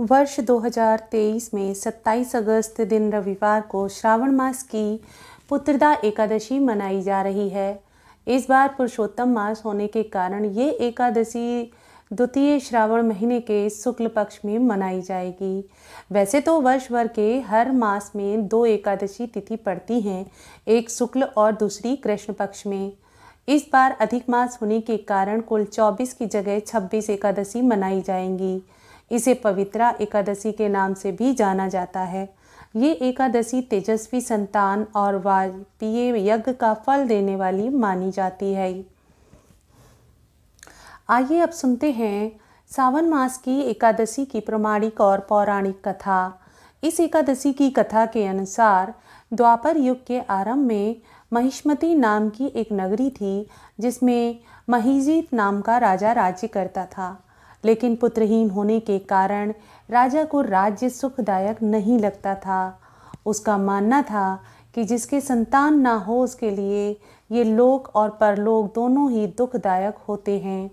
वर्ष 2023 में 27 अगस्त दिन रविवार को श्रावण मास की पुत्रदा एकादशी मनाई जा रही है इस बार पुरुषोत्तम मास होने के कारण ये एकादशी द्वितीय श्रावण महीने के शुक्ल पक्ष में मनाई जाएगी वैसे तो वर्ष भर के हर मास में दो एकादशी तिथि पड़ती हैं एक शुक्ल और दूसरी कृष्ण पक्ष में इस बार अधिक मास होने के कारण कुल 24 की जगह 26 एकादशी मनाई जाएंगी इसे पवित्रा एकादशी के नाम से भी जाना जाता है ये एकादशी तेजस्वी संतान और वाजपेय यज्ञ का फल देने वाली मानी जाती है आइए अब सुनते हैं सावन मास की एकादशी की प्रमाणिक और पौराणिक कथा इस एकादशी की कथा के अनुसार द्वापर युग के आरंभ में महिष्मती नाम की एक नगरी थी जिसमें महिजीत नाम का राजा राज्य करता था लेकिन पुत्रहीन होने के कारण राजा को राज्य सुखदायक नहीं लगता था उसका मानना था कि जिसके संतान ना हो उसके लिए ये लोक और परलोक दोनों ही दुखदायक होते हैं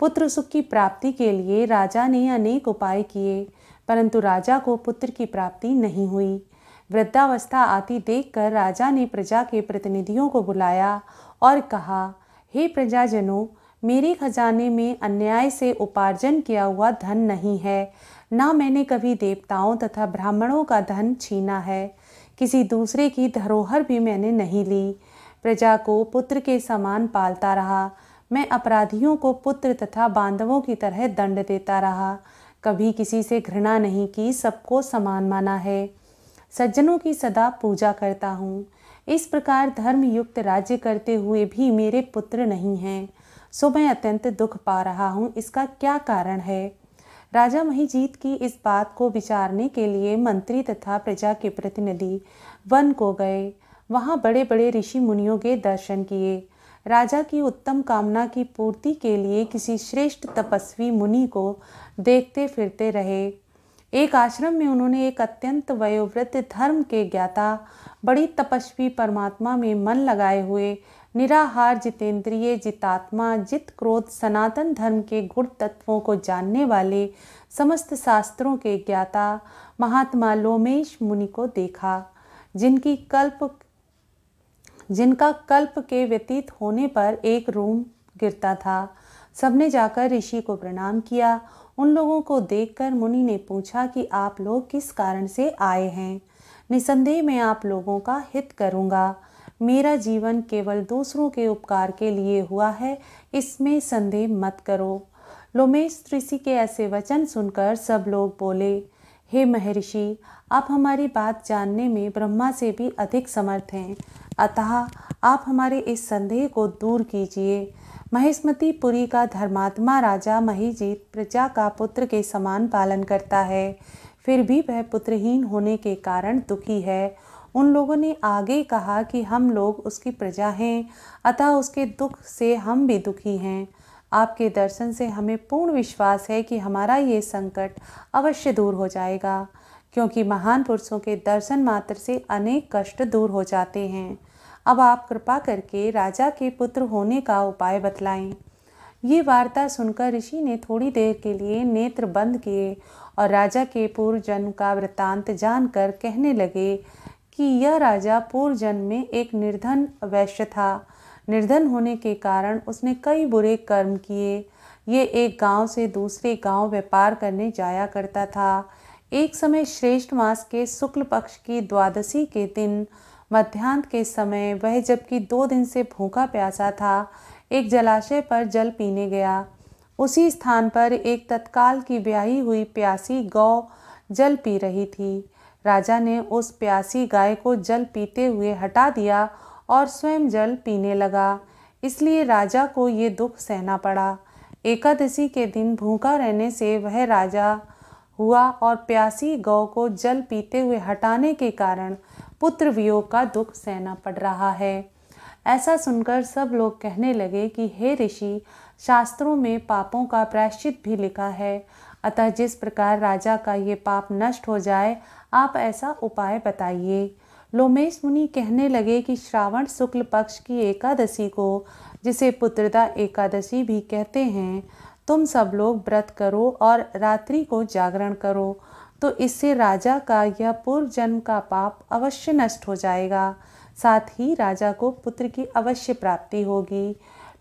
पुत्र सुख की प्राप्ति के लिए राजा ने अनेक उपाय किए परंतु राजा को पुत्र की प्राप्ति नहीं हुई वृद्धावस्था आती देखकर राजा ने प्रजा के प्रतिनिधियों को बुलाया और कहा हे प्रजाजनों मेरे खजाने में अन्याय से उपार्जन किया हुआ धन नहीं है ना मैंने कभी देवताओं तथा ब्राह्मणों का धन छीना है किसी दूसरे की धरोहर भी मैंने नहीं ली प्रजा को पुत्र के समान पालता रहा मैं अपराधियों को पुत्र तथा बांधवों की तरह दंड देता रहा कभी किसी से घृणा नहीं की सबको समान माना है सज्जनों की सदा पूजा करता हूँ इस प्रकार धर्मयुक्त राज्य करते हुए भी मेरे पुत्र नहीं हैं सो मैं अत्यंत दुख पा रहा हूँ इसका क्या कारण है राजा महीजीत की इस बात को विचारने के लिए मंत्री तथा प्रजा के प्रतिनिधि वन को गए वहाँ बड़े बड़े ऋषि मुनियों के दर्शन किए राजा की उत्तम कामना की पूर्ति के लिए किसी श्रेष्ठ तपस्वी मुनि को देखते फिरते रहे एक आश्रम में उन्होंने एक अत्यंत वयोवृद्ध धर्म के ज्ञाता बड़ी तपस्वी परमात्मा में मन लगाए हुए निराहार जितेंद्रिय जितात्मा जित क्रोध सनातन धर्म के गुण तत्वों को जानने वाले समस्त शास्त्रों के ज्ञाता महात्मा लोमेश मुनि को देखा जिनकी कल्प जिनका कल्प के व्यतीत होने पर एक रूम गिरता था सबने जाकर ऋषि को प्रणाम किया उन लोगों को देखकर मुनि ने पूछा कि आप लोग किस कारण से आए हैं निसंदेह मैं आप लोगों का हित करूँगा मेरा जीवन केवल दूसरों के उपकार के लिए हुआ है इसमें संदेह मत करो लोमेश ऋषि के ऐसे वचन सुनकर सब लोग बोले हे महर्षि आप हमारी बात जानने में ब्रह्मा से भी अधिक समर्थ हैं अतः आप हमारे इस संदेह को दूर कीजिए महिस्मती पुरी का धर्मात्मा राजा महीजीत प्रजा का पुत्र के समान पालन करता है फिर भी वह पुत्रहीन होने के कारण दुखी है उन लोगों ने आगे कहा कि हम लोग उसकी प्रजा हैं अतः उसके दुख से हम भी दुखी हैं आपके दर्शन से हमें पूर्ण विश्वास है कि हमारा ये संकट अवश्य दूर हो जाएगा क्योंकि महान पुरुषों के दर्शन मात्र से अनेक कष्ट दूर हो जाते हैं अब आप कृपा करके राजा के पुत्र होने का उपाय बतलाएं ये वार्ता सुनकर ऋषि ने थोड़ी देर के लिए नेत्र बंद किए और राजा के पूर्व जन्म का वृतांत जानकर कहने लगे कि यह राजा पूर्व जन्म में एक निर्धन वैश्य था निर्धन होने के कारण उसने कई बुरे कर्म किए ये एक गांव से दूसरे गांव व्यापार करने जाया करता था एक समय श्रेष्ठ मास के शुक्ल पक्ष की द्वादशी के दिन मध्यान्ह के समय वह जबकि दो दिन से भूखा प्यासा था एक जलाशय पर जल पीने गया उसी स्थान पर एक तत्काल की ब्याही हुई प्यासी गौ जल पी रही थी राजा ने उस प्यासी गाय को जल पीते हुए हटा दिया और स्वयं जल पीने लगा इसलिए राजा को ये दुख सहना पड़ा एकादशी के दिन भूखा रहने से वह राजा हुआ और प्यासी गौ को जल पीते हुए हटाने के कारण पुत्र वियोग का दुख सहना पड़ रहा है ऐसा सुनकर सब लोग कहने लगे कि हे ऋषि शास्त्रों में पापों का प्रायश्चित भी लिखा है अतः जिस प्रकार राजा का ये पाप नष्ट हो जाए आप ऐसा उपाय बताइए लोमेश मुनि कहने लगे कि श्रावण शुक्ल पक्ष की एकादशी को जिसे पुत्रदा एकादशी भी कहते हैं तुम सब लोग व्रत करो और रात्रि को जागरण करो तो इससे राजा का यह पूर्व जन्म का पाप अवश्य नष्ट हो जाएगा साथ ही राजा को पुत्र की अवश्य प्राप्ति होगी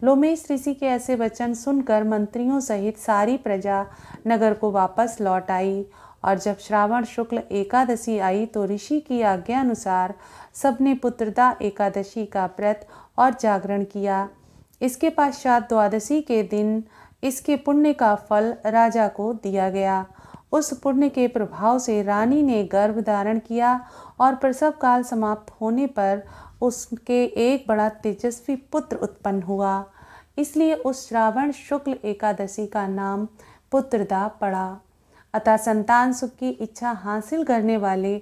लोमेश ऋषि के ऐसे वचन सुनकर मंत्रियों सहित सारी प्रजा नगर को वापस लौट आई और जब श्रावण शुक्ल एकादशी आई तो ऋषि की आज्ञा अनुसार सबने पुत्रदा एकादशी का व्रत और जागरण किया इसके पश्चात द्वादशी के दिन इसके पुण्य का फल राजा को दिया गया उस पुण्य के प्रभाव से रानी ने गर्भ धारण किया और प्रसव काल समाप्त होने पर उसके एक बड़ा तेजस्वी पुत्र उत्पन्न हुआ इसलिए उस श्रावण शुक्ल एकादशी का नाम पुत्रदा पड़ा अतः संतान सुख की इच्छा हासिल करने वाले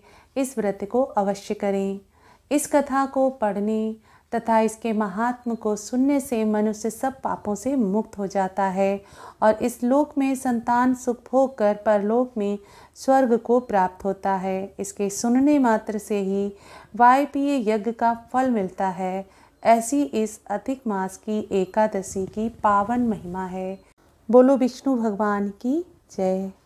इस व्रत को अवश्य करें इस कथा को पढ़ने तथा इसके महात्म को सुनने से मनुष्य सब पापों से मुक्त हो जाता है और इस लोक में संतान सुख भोग कर परलोक में स्वर्ग को प्राप्त होता है इसके सुनने मात्र से ही वायपीय यज्ञ का फल मिलता है ऐसी इस अधिक मास की एकादशी की पावन महिमा है बोलो विष्णु भगवान की जय